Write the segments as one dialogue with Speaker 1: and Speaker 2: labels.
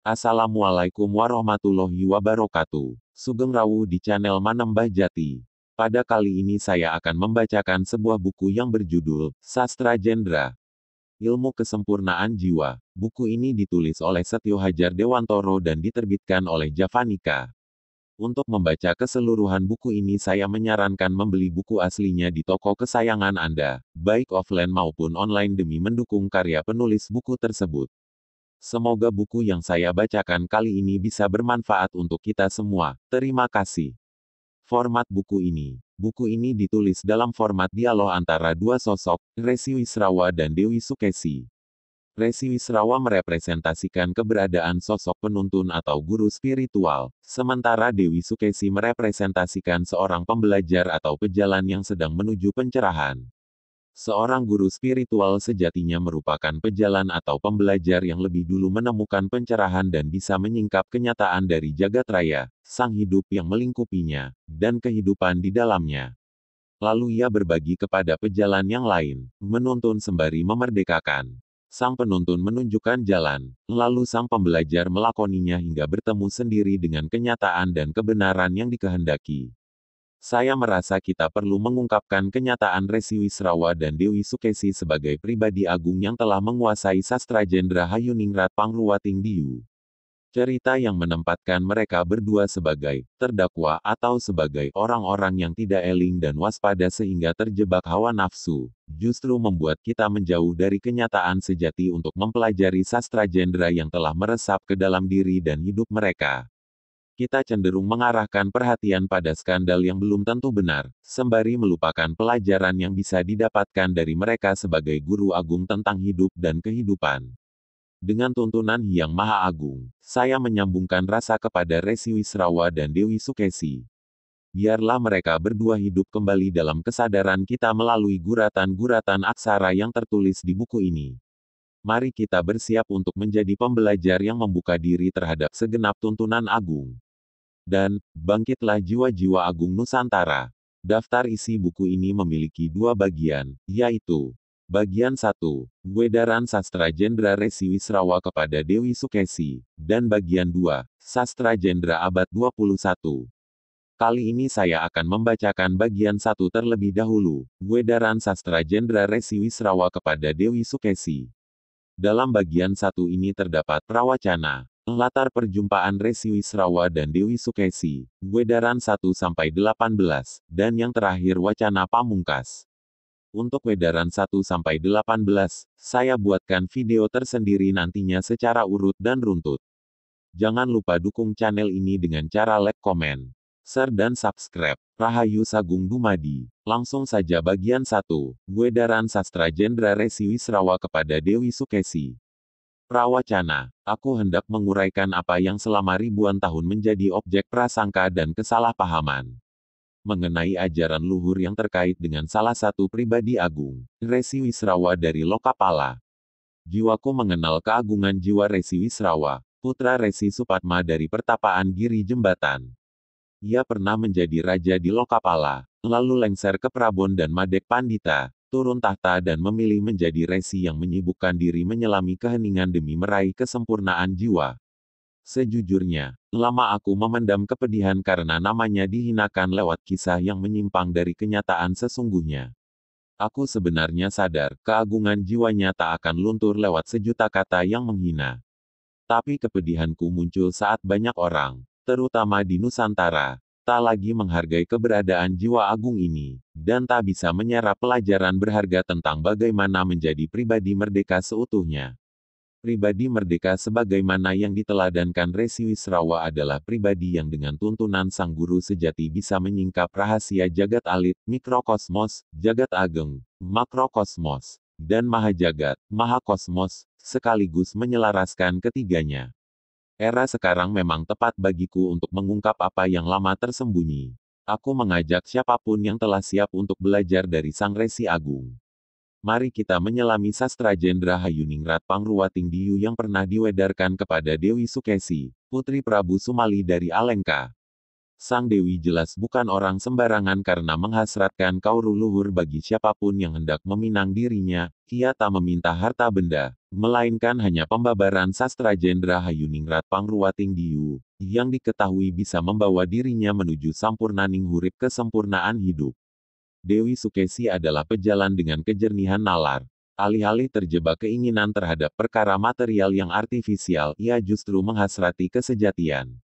Speaker 1: Assalamualaikum warahmatullahi wabarakatuh. Sugeng Rawuh di channel Manembah Jati. Pada kali ini saya akan membacakan sebuah buku yang berjudul Sastra Jendra. Ilmu Kesempurnaan Jiwa. Buku ini ditulis oleh Setyo Hajar Dewantoro dan diterbitkan oleh Javanika. Untuk membaca keseluruhan buku ini saya menyarankan membeli buku aslinya di toko kesayangan Anda, baik offline maupun online demi mendukung karya penulis buku tersebut. Semoga buku yang saya bacakan kali ini bisa bermanfaat untuk kita semua. Terima kasih. Format buku ini. Buku ini ditulis dalam format dialog antara dua sosok, Resi Wisrawa dan Dewi Sukesi. Resi Wisrawa merepresentasikan keberadaan sosok penuntun atau guru spiritual, sementara Dewi Sukesi merepresentasikan seorang pembelajar atau pejalan yang sedang menuju pencerahan. Seorang guru spiritual sejatinya merupakan pejalan atau pembelajar yang lebih dulu menemukan pencerahan dan bisa menyingkap kenyataan dari jagat raya, sang hidup yang melingkupinya, dan kehidupan di dalamnya. Lalu ia berbagi kepada pejalan yang lain, menuntun sembari memerdekakan. Sang penuntun menunjukkan jalan, lalu sang pembelajar melakoninya hingga bertemu sendiri dengan kenyataan dan kebenaran yang dikehendaki saya merasa kita perlu mengungkapkan kenyataan Resi Wisrawa dan Dewi Sukesi sebagai pribadi agung yang telah menguasai sastra jendera Hayuningrat Pangruwating Diu. Cerita yang menempatkan mereka berdua sebagai terdakwa atau sebagai orang-orang yang tidak eling dan waspada sehingga terjebak hawa nafsu, justru membuat kita menjauh dari kenyataan sejati untuk mempelajari sastra jendera yang telah meresap ke dalam diri dan hidup mereka kita cenderung mengarahkan perhatian pada skandal yang belum tentu benar, sembari melupakan pelajaran yang bisa didapatkan dari mereka sebagai guru agung tentang hidup dan kehidupan. Dengan tuntunan Yang Maha Agung, saya menyambungkan rasa kepada Resi Wisrawa dan Dewi Sukesi. Biarlah mereka berdua hidup kembali dalam kesadaran kita melalui guratan-guratan aksara yang tertulis di buku ini. Mari kita bersiap untuk menjadi pembelajar yang membuka diri terhadap segenap tuntunan agung dan Bangkitlah Jiwa-Jiwa Agung Nusantara. Daftar isi buku ini memiliki dua bagian, yaitu Bagian satu, Wedaran Sastra Jendra wisrawa kepada Dewi Sukesi, dan bagian dua, Sastra Jendra Abad 21. Kali ini saya akan membacakan bagian satu terlebih dahulu, Wedaran Sastra Jendra wisrawa kepada Dewi Sukesi. Dalam bagian satu ini terdapat prawacana, Latar perjumpaan Resi Wisrawa dan Dewi Sukesi, Wedaran 1-18, dan yang terakhir wacana pamungkas. Untuk Wedaran 1-18, saya buatkan video tersendiri nantinya secara urut dan runtut. Jangan lupa dukung channel ini dengan cara like, komen, share dan subscribe. Rahayu Sagung Dumadi. Langsung saja bagian 1, Wedaran Sastra Jendra Resi Wisrawa kepada Dewi Sukesi. Prawacana, aku hendak menguraikan apa yang selama ribuan tahun menjadi objek prasangka dan kesalahpahaman mengenai ajaran luhur yang terkait dengan salah satu pribadi agung, Resi Wisrawa dari Lokapala. Jiwaku mengenal keagungan jiwa Resi Wisrawa, putra Resi Supatma dari pertapaan Giri Jembatan. Ia pernah menjadi raja di Lokapala, lalu lengser ke Prabon dan Madek Pandita, turun tahta dan memilih menjadi resi yang menyibukkan diri menyelami keheningan demi meraih kesempurnaan jiwa. Sejujurnya, lama aku memendam kepedihan karena namanya dihinakan lewat kisah yang menyimpang dari kenyataan sesungguhnya. Aku sebenarnya sadar, keagungan jiwanya tak akan luntur lewat sejuta kata yang menghina. Tapi kepedihanku muncul saat banyak orang, terutama di Nusantara, tak lagi menghargai keberadaan jiwa agung ini, dan tak bisa menyerap pelajaran berharga tentang bagaimana menjadi pribadi merdeka seutuhnya. Pribadi merdeka sebagaimana yang diteladankan Resi Wisrawa adalah pribadi yang dengan tuntunan sang guru sejati bisa menyingkap rahasia jagat alit, mikrokosmos, jagat ageng, makrokosmos, dan maha jagat, maha kosmos, sekaligus menyelaraskan ketiganya. Era sekarang memang tepat bagiku untuk mengungkap apa yang lama tersembunyi. Aku mengajak siapapun yang telah siap untuk belajar dari Sang Resi Agung. Mari kita menyelami sastra Jendra Hayuningrat Pangruwating Diyu yang pernah diwedarkan kepada Dewi Sukesi, putri Prabu Sumali dari Alengka. Sang Dewi jelas bukan orang sembarangan karena menghasratkan kauru luhur bagi siapapun yang hendak meminang dirinya, ia tak meminta harta benda, melainkan hanya pembabaran sastra jendra Hayuningrat Pangruwating Diyu, yang diketahui bisa membawa dirinya menuju sampurnaning hurip kesempurnaan hidup. Dewi Sukesi adalah pejalan dengan kejernihan nalar, alih-alih terjebak keinginan terhadap perkara material yang artifisial, ia justru menghasrati kesejatian.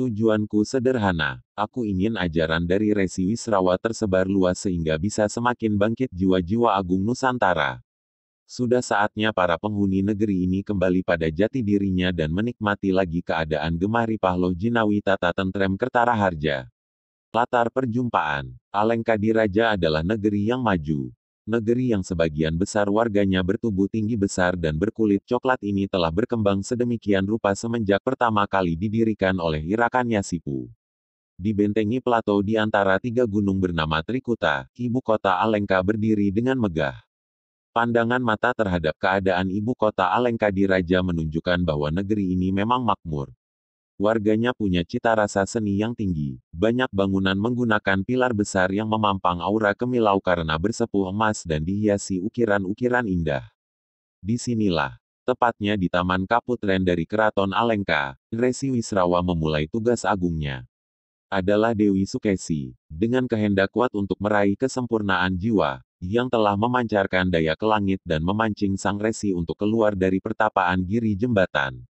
Speaker 1: Tujuanku sederhana, aku ingin ajaran dari Resi Wisrawa tersebar luas sehingga bisa semakin bangkit jiwa-jiwa agung Nusantara. Sudah saatnya para penghuni negeri ini kembali pada jati dirinya dan menikmati lagi keadaan gemari pahloh jinawi tata tentrem kertara harja. Latar perjumpaan, Alengka Diraja adalah negeri yang maju, negeri yang sebagian besar warganya bertubuh tinggi besar dan berkulit coklat ini telah berkembang sedemikian rupa semenjak pertama kali didirikan oleh Irakannya Sipu. Dibentengi plato di antara tiga gunung bernama Trikuta, ibu kota Alengka berdiri dengan megah. Pandangan mata terhadap keadaan ibu kota Alengka di Raja menunjukkan bahwa negeri ini memang makmur. Warganya punya cita rasa seni yang tinggi. Banyak bangunan menggunakan pilar besar yang memampang aura kemilau karena bersepuh emas dan dihiasi ukiran-ukiran indah. Disinilah, tepatnya di Taman Kaputren dari Keraton Alengka, Resi Wisrawa memulai tugas agungnya. Adalah Dewi Sukesi, dengan kehendak kuat untuk meraih kesempurnaan jiwa, yang telah memancarkan daya ke langit dan memancing sang Resi untuk keluar dari pertapaan giri jembatan.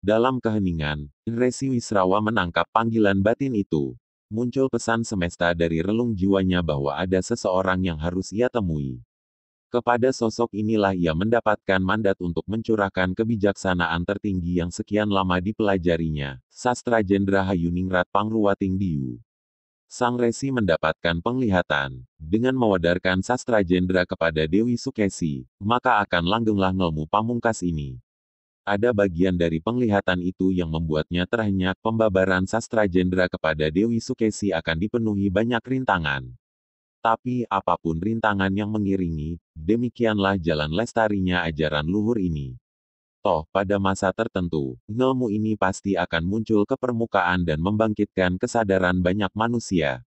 Speaker 1: Dalam keheningan, Resi Wisrawa menangkap panggilan batin itu. Muncul pesan semesta dari relung jiwanya bahwa ada seseorang yang harus ia temui. Kepada sosok inilah ia mendapatkan mandat untuk mencurahkan kebijaksanaan tertinggi yang sekian lama dipelajarinya, Sastra Jendra Hayuningrat Pangruwating Diu. Sang Resi mendapatkan penglihatan. Dengan mewadarkan Sastra Jendra kepada Dewi Sukesi, maka akan langgenglah ngelmu pamungkas ini ada bagian dari penglihatan itu yang membuatnya terhenyak pembabaran sastra jendera kepada Dewi Sukesi akan dipenuhi banyak rintangan. Tapi apapun rintangan yang mengiringi, demikianlah jalan lestarinya ajaran luhur ini. Toh, pada masa tertentu, ilmu ini pasti akan muncul ke permukaan dan membangkitkan kesadaran banyak manusia.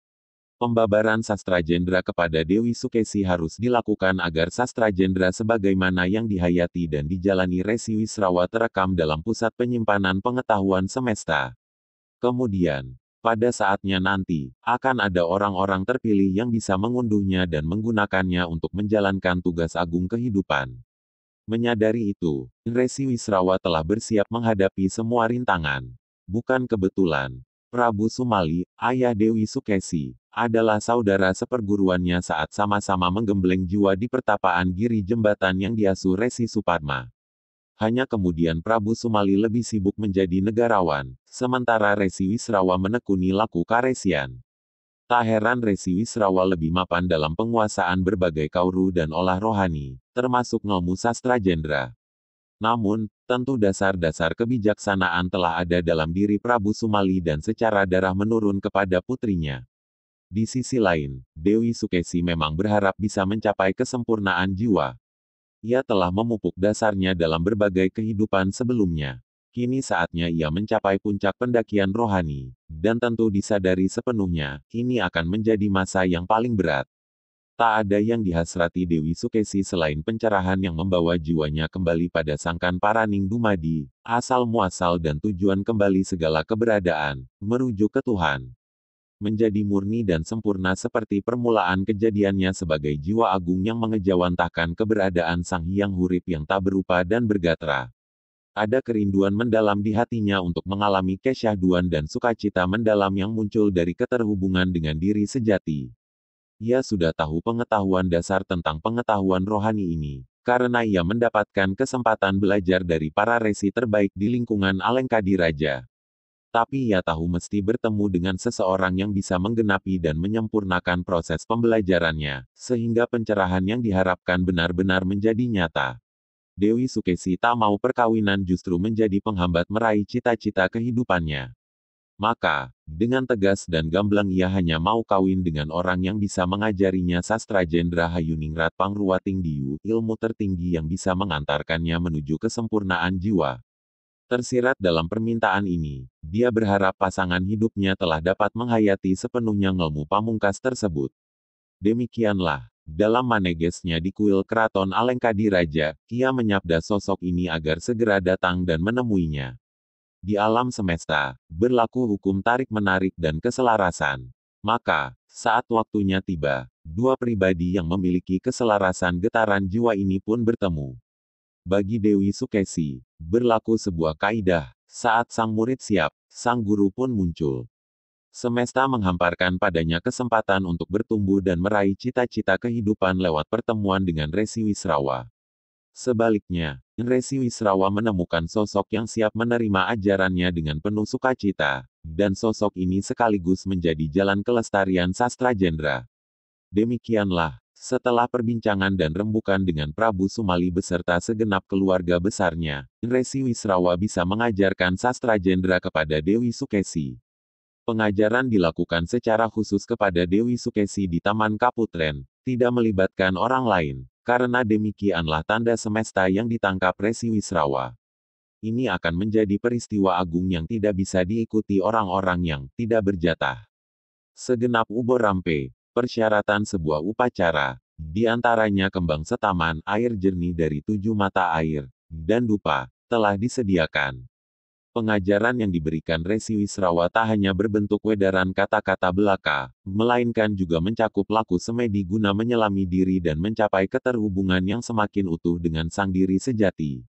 Speaker 1: Pembabaran sastra jendra kepada Dewi Sukesi harus dilakukan agar sastra jendra sebagaimana yang dihayati dan dijalani Resi Wisrawa terekam dalam pusat penyimpanan pengetahuan semesta. Kemudian, pada saatnya nanti, akan ada orang-orang terpilih yang bisa mengunduhnya dan menggunakannya untuk menjalankan tugas agung kehidupan. Menyadari itu, Resi Wisrawa telah bersiap menghadapi semua rintangan. Bukan kebetulan, Prabu Sumali, ayah Dewi Sukesi, adalah saudara seperguruannya saat sama-sama menggembleng jiwa di pertapaan Giri Jembatan yang diasuh Resi Suparma. Hanya kemudian Prabu Sumali lebih sibuk menjadi negarawan, sementara Resi Wisrawa menekuni laku karesian. Tak heran Resi Wisrawa lebih mapan dalam penguasaan berbagai kauru dan olah rohani, termasuk ngomu sastra jendra. Namun, tentu dasar-dasar kebijaksanaan telah ada dalam diri Prabu Sumali dan secara darah menurun kepada putrinya. Di sisi lain, Dewi Sukesi memang berharap bisa mencapai kesempurnaan jiwa. Ia telah memupuk dasarnya dalam berbagai kehidupan sebelumnya. Kini saatnya ia mencapai puncak pendakian rohani, dan tentu disadari sepenuhnya, ini akan menjadi masa yang paling berat. Tak ada yang dihasrati Dewi Sukesi selain pencerahan yang membawa jiwanya kembali pada sangkan paraning dumadi, asal muasal dan tujuan kembali segala keberadaan, merujuk ke Tuhan. Menjadi murni dan sempurna seperti permulaan kejadiannya sebagai jiwa agung yang mengejawantahkan keberadaan Sang Hyang Hurip yang tak berupa dan bergatra. Ada kerinduan mendalam di hatinya untuk mengalami kesyahduan dan sukacita mendalam yang muncul dari keterhubungan dengan diri sejati. Ia sudah tahu pengetahuan dasar tentang pengetahuan rohani ini, karena ia mendapatkan kesempatan belajar dari para resi terbaik di lingkungan Alengkadi Raja. Tapi ia tahu mesti bertemu dengan seseorang yang bisa menggenapi dan menyempurnakan proses pembelajarannya, sehingga pencerahan yang diharapkan benar-benar menjadi nyata. Dewi Sukesi tak mau perkawinan justru menjadi penghambat meraih cita-cita kehidupannya. Maka, dengan tegas dan gamblang ia hanya mau kawin dengan orang yang bisa mengajarinya sastra jendra Hayuningrat Pangruwating Diyu, ilmu tertinggi yang bisa mengantarkannya menuju kesempurnaan jiwa. Tersirat dalam permintaan ini, dia berharap pasangan hidupnya telah dapat menghayati sepenuhnya ngelmu pamungkas tersebut. Demikianlah, dalam manegesnya di kuil keraton Alengkadi Raja, Kia menyabda sosok ini agar segera datang dan menemuinya. Di alam semesta, berlaku hukum tarik-menarik dan keselarasan. Maka, saat waktunya tiba, dua pribadi yang memiliki keselarasan getaran jiwa ini pun bertemu. Bagi Dewi Sukesi, berlaku sebuah kaidah, saat sang murid siap, sang guru pun muncul. Semesta menghamparkan padanya kesempatan untuk bertumbuh dan meraih cita-cita kehidupan lewat pertemuan dengan Resi Wisrawa. Sebaliknya, Resi Wisrawa menemukan sosok yang siap menerima ajarannya dengan penuh sukacita, dan sosok ini sekaligus menjadi jalan kelestarian sastra jendera. Demikianlah, setelah perbincangan dan rembukan dengan Prabu Sumali beserta segenap keluarga besarnya, Resi Wisrawa bisa mengajarkan sastra jendera kepada Dewi Sukesi. Pengajaran dilakukan secara khusus kepada Dewi Sukesi di Taman Kaputren, tidak melibatkan orang lain. Karena demikianlah tanda semesta yang ditangkap Resi Wisrawa. Ini akan menjadi peristiwa agung yang tidak bisa diikuti orang-orang yang tidak berjatah. Segenap ubo rampe, persyaratan sebuah upacara, di antaranya kembang setaman air jernih dari tujuh mata air, dan dupa, telah disediakan pengajaran yang diberikan Resi Wisrawa tak hanya berbentuk wedaran kata-kata belaka, melainkan juga mencakup laku semedi guna menyelami diri dan mencapai keterhubungan yang semakin utuh dengan sang diri sejati.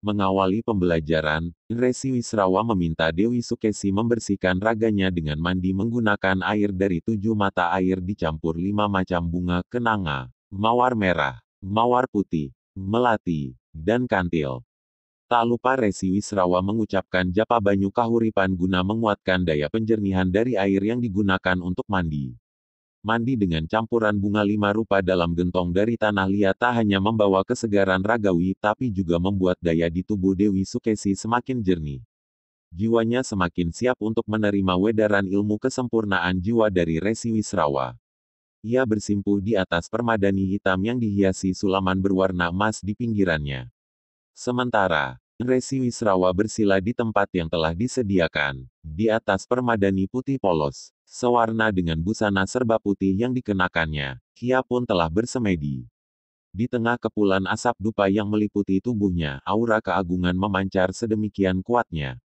Speaker 1: Mengawali pembelajaran, Resi Wisrawa meminta Dewi Sukesi membersihkan raganya dengan mandi menggunakan air dari tujuh mata air dicampur lima macam bunga kenanga, mawar merah, mawar putih, melati, dan kantil. Tak lupa Resi Wisrawa mengucapkan japa banyu kahuripan guna menguatkan daya penjernihan dari air yang digunakan untuk mandi. Mandi dengan campuran bunga lima rupa dalam gentong dari tanah liat tak hanya membawa kesegaran ragawi, tapi juga membuat daya di tubuh Dewi Sukesi semakin jernih. Jiwanya semakin siap untuk menerima wedaran ilmu kesempurnaan jiwa dari Resi Wisrawa. Ia bersimpuh di atas permadani hitam yang dihiasi sulaman berwarna emas di pinggirannya. Sementara, Resi Wisrawa bersila di tempat yang telah disediakan, di atas permadani putih polos, sewarna dengan busana serba putih yang dikenakannya. Kia pun telah bersemedi. Di tengah kepulan asap dupa yang meliputi tubuhnya, aura keagungan memancar sedemikian kuatnya,